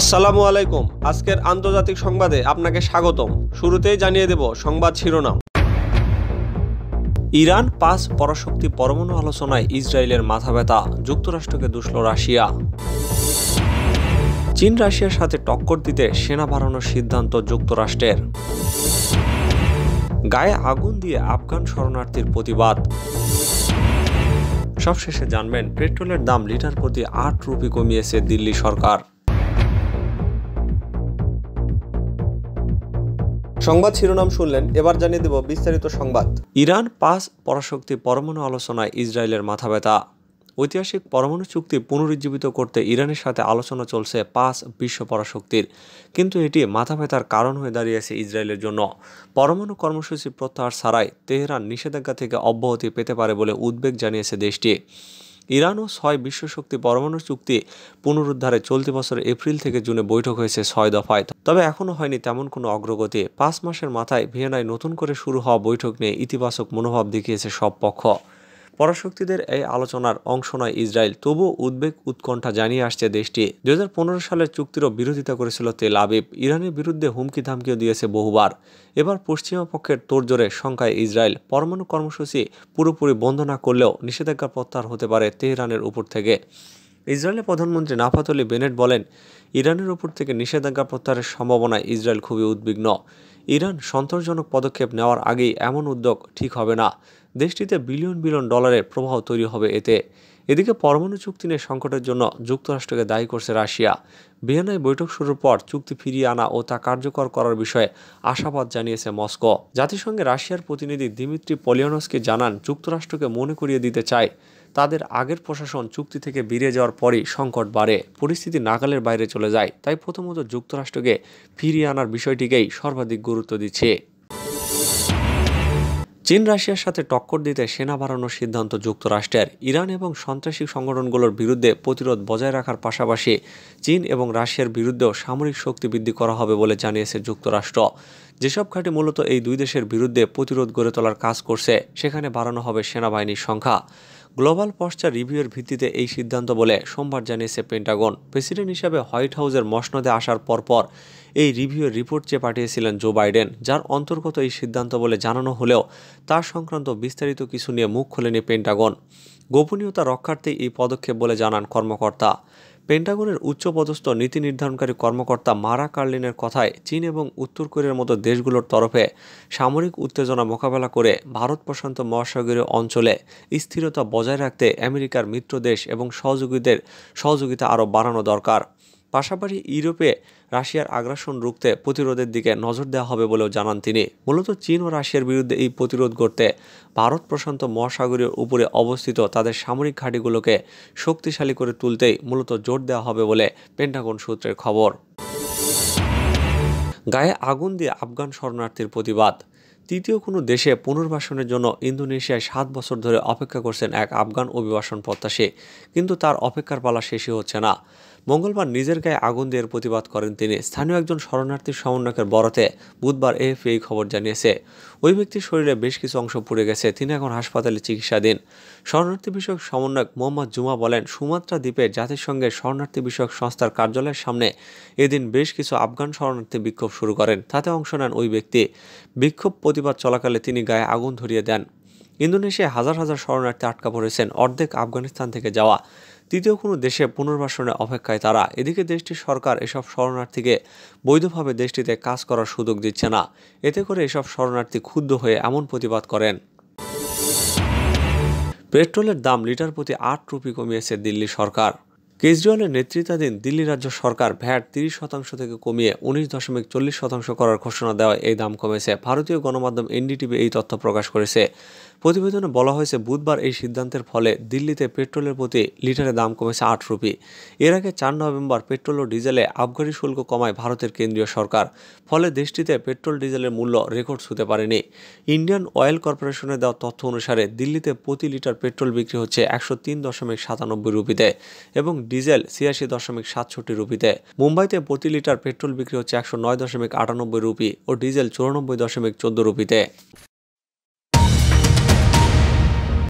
আসসালামু আলাইকুম আজকের আন্তর্জাতিক সংবাদে আপনাকে স্বাগতম শুরুতেই জানিয়ে দেব সংবাদ শিরোনাম ইরান পাঁচ পরাশক্তি পরমাণু আলোচনায় ইসরায়েলের মাথা ব্যথা যুক্তরাষ্ট্রকে দুষল রাশিয়া চীন রাশিয়ার সাথে টক্কর দিতে সেনা বাড়ানোর সিদ্ধান্ত যুক্তরাষ্ট্রের গায়ে আগুন দিয়ে আফগান শরণার্থীর প্রতিবাদ সবশেষে জানবেন পেট্রোলের দাম লিটার প্রতি আট রুপি কমিয়েছে দিল্লি সরকার সংবাদ শিরোনাম শুনলেন এবার জানিয়ে দেব বিস্তারিত সংবাদ ইরান পাঁচ পরাশক্তি পরমাণু আলোচনায় ইসরায়েলের মাথা ব্যথা ঐতিহাসিক পরমাণু চুক্তি পুনরুজ্জীবিত করতে ইরানের সাথে আলোচনা চলছে পাঁচ বিশ্ব পরাশক্তির কিন্তু এটি মাথা ব্যথার কারণ হয়ে দাঁড়িয়েছে ইসরায়েলের জন্য পরমাণু কর্মসূচি প্রত্যাহার ছাড়াই তেহরান নিষেধাজ্ঞা থেকে অব্যাহতি পেতে পারে বলে উদ্বেগ জানিয়েছে দেশটি ইরান ও ছয় বিশ্বশক্তি পরমাণু চুক্তি পুনরুদ্ধারে চলতি বছর এপ্রিল থেকে জুনে বৈঠক হয়েছে ছয় দফায় তবে এখনও হয়নি তেমন কোনো অগ্রগতি পাঁচ মাসের মাথায় ভিয়েনায় নতুন করে শুরু হওয়া বৈঠক নিয়ে ইতিবাচক মনোভাব দেখিয়েছে সব পক্ষ পরাশক্তিদের এই আলোচনার অংশ নয় ইসরায়েল তবু উদ্বেগ উৎকণ্ঠা জানিয়ে আসছে দেশটি দু সালের চুক্তিরও বিরোধিতা করেছিল তেল আবিব ইরানের বিরুদ্ধে হুমকি ধামকিও দিয়েছে বহুবার এবার পশ্চিমা পক্ষের তোরজোরে সংখ্যায় ইসরায়েল পরমাণু কর্মসূচি পুরোপুরি বন্ধ না করলেও নিষেধাজ্ঞা প্রত্যাহার হতে পারে তেহরানের উপর থেকে ইসরায়েলের প্রধানমন্ত্রী নাফাতলি বেনেট বলেন ইরানের ওপর থেকে নিষেধাজ্ঞা প্রত্যাহারের সম্ভাবনায় ইসরায়েল খুবই উদ্বিগ্ন ইরান সন্তোষজনক পদক্ষেপ নেওয়ার আগেই এমন উদ্যোগ ঠিক হবে না দেশটিতে বিলিয়ন বিলিয়ন ডলারের প্রবাহ তৈরি হবে এতে এদিকে পরমাণু চুক্তি নিয়ে সংকটের জন্য যুক্তরাষ্ট্রকে দায়ী করছে রাশিয়া ভিয়েনায় বৈঠক শুরুর পর চুক্তি ফিরিয়ে আনা ও তা কার্যকর করার বিষয়ে আশাবাদ জানিয়েছে মস্কো জাতিসংঘে রাশিয়ার প্রতিনিধি দিমিত্রি পলিয়নসকে জানান যুক্তরাষ্ট্রকে মনে করিয়ে দিতে চায় তাদের আগের প্রশাসন চুক্তি থেকে বেরিয়ে যাওয়ার পরে সংকট বাড়ে পরিস্থিতি নাগালের বাইরে চলে যায় তাই প্রথমত যুক্তরাষ্ট্রকে ফিরিয়ে আনার বিষয়টিকেই সর্বাধিক গুরুত্ব দিচ্ছে চীন রাশিয়ার সাথে টক্কর দিতে সেনা বাড়ানোর সিদ্ধান্ত যুক্তরাষ্ট্রের ইরান এবং সন্ত্রাসী সংগঠনগুলোর বিরুদ্ধে প্রতিরোধ বজায় রাখার পাশাপাশি চীন এবং রাশিয়ার বিরুদ্ধেও সামরিক শক্তি বৃদ্ধি করা হবে বলে জানিয়েছে যুক্তরাষ্ট্র যেসব ঘাঁটি মূলত এই দুই দেশের বিরুদ্ধে প্রতিরোধ গড়ে তোলার কাজ করছে সেখানে বাড়ানো হবে সেনাবাহিনীর সংখ্যা গ্লোবাল পশ্চার রিভিউয়ের ভিত্তিতে এই সিদ্ধান্ত বলে সোমবার জানিয়েছে পেন্টাগন প্রেসিডেন্ট হিসাবে হোয়াইট হাউসের মসনদে আসার পরপর এই রিভিউয়ের রিপোর্ট চেয়ে পাঠিয়েছিলেন জো বাইডেন যার অন্তর্গত এই সিদ্ধান্ত বলে জানানো হলেও তার সংক্রান্ত বিস্তারিত কিছু নিয়ে মুখ খোলেনি পেন্টাগন গোপনীয়তা রক্ষার্থে এই পদক্ষেপ বলে জানান কর্মকর্তা পেন্টাগনের উচ্চপদস্থ নীতি নির্ধারণকারী কর্মকর্তা মারা কার্লিনের কথায় চীন এবং উত্তর কোরিয়ার মতো দেশগুলোর তরফে সামরিক উত্তেজনা মোকাবেলা করে ভারত প্রশান্ত মহাসাগরীয় অঞ্চলে স্থিরতা বজায় রাখতে আমেরিকার মিত্র দেশ এবং সহযোগীদের সহযোগিতা আরও বাড়ানো দরকার পাশাপাশি ইউরোপে রাশিয়ার আগ্রাসন রুখতে প্রতিরোধের দিকে নজর দেওয়া হবে বলেও জানান তিনি মূলত চীন ও রাশিয়ার বিরুদ্ধে এই প্রতিরোধ করতে ভারত প্রশান্ত মহাসাগরের উপরে অবস্থিত তাদের সামরিক ঘাঁটিগুলোকে শক্তিশালী করে তুলতেই মূলত জোর দেওয়া হবে বলে পেন্টাগন সূত্রের খবর গায়ে আগুন দিয়ে আফগান শরণার্থীর প্রতিবাদ তৃতীয় কোনো দেশে পুনর্বাসনের জন্য ইন্দোনেশিয়ায় সাত বছর ধরে অপেক্ষা করছেন এক আফগান অভিবাসন প্রত্যাশী কিন্তু তার অপেক্ষার পালা শেষই হচ্ছে না মঙ্গলবার নিজের গায়ে আগুন দিয়ে প্রতিবাদ করেন তিনি স্থানীয় একজন শরণার্থী সমন্বয়কের বরাতে বুধবার এএফপি এই খবর জানিয়েছে ওই ব্যক্তির শরীরে বেশ কিছু অংশ পুড়ে গেছে তিনি এখন হাসপাতালে চিকিৎসাধীন শরণার্থী বিষয়ক সমন্বয়ক মোহাম্মদ জুমা বলেন সুমাত্রা দ্বীপে জাতিসংঘের শরণার্থী বিষয়ক সংস্থার কার্যালয়ের সামনে এদিন বেশ কিছু আফগান শরণার্থী বিক্ষোভ শুরু করেন তাতে অংশ নেন ওই ব্যক্তি বিক্ষোভ প্রতিবাদ চলাকালে তিনি গায়ে আগুন ধরিয়ে দেন ইন্দোনেশিয়ায় হাজার হাজার শরণার্থী আটকা পড়েছেন অর্ধেক আফগানিস্তান থেকে যাওয়া তৃতীয় কোনো দেশে পুনর্বাসনের অপেক্ষায় তারা এদিকে দেশটির সরকার এসব শরণার্থীকে বৈধভাবে দেশটিতে কাজ করার সুযোগ দিচ্ছে না এতে করে এসব শরণার্থী ক্ষুব্ধ হয়ে এমন প্রতিবাদ করেন পেট্রোলের দাম লিটার প্রতি আট রুপি কমিয়েছে দিল্লি সরকার কেজরিওয়ালের নেতৃত্বাধীন দিল্লি রাজ্য সরকার ভ্যাট তিরিশ শতাংশ থেকে কমিয়ে উনিশ দশমিক চল্লিশ শতাংশ করার ঘোষণা দেওয়ায় এই দাম কমেছে ভারতীয় গণমাধ্যম এনডিটিভি এই তথ্য প্রকাশ করেছে প্রতিবেদনে বলা হয়েছে বুধবার এই সিদ্ধান্তের ফলে দিল্লিতে পেট্রোলের প্রতি লিটারের দাম কমেছে আট রুপি এর আগে চার নভেম্বর পেট্রোল ও ডিজেলে আবগারি শুল্ক কমায় ভারতের কেন্দ্রীয় সরকার ফলে দেশটিতে পেট্রোল ডিজেলের মূল্য রেকর্ড ছুতে পারেনি ইন্ডিয়ান অয়েল কর্পোরেশনের দেওয়া তথ্য অনুসারে দিল্লিতে প্রতি লিটার পেট্রোল বিক্রি হচ্ছে একশো তিন দশমিক সাতানব্বই রুপিতে এবং ডিজেল ছিয়াশি দশমিক সাতষট্টি রুপিতে মুম্বাইতে প্রতি লিটার পেট্রোল বিক্রি হচ্ছে একশো নয় দশমিক আটানব্বই রুপি ও ডিজেল চুরানব্বই দশমিক চোদ্দ রুপিতে